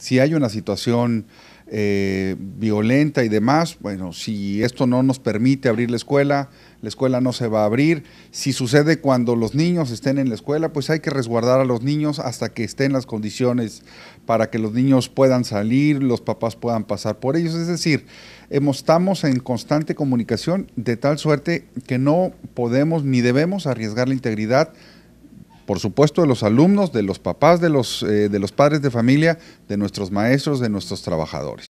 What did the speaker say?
si hay una situación eh, violenta y demás, bueno, si esto no nos permite abrir la escuela, la escuela no se va a abrir. Si sucede cuando los niños estén en la escuela, pues hay que resguardar a los niños hasta que estén las condiciones para que los niños puedan salir, los papás puedan pasar por ellos. Es decir, estamos en constante comunicación de tal suerte que no podemos ni debemos arriesgar la integridad por supuesto, de los alumnos, de los papás, de los, eh, de los padres de familia, de nuestros maestros, de nuestros trabajadores.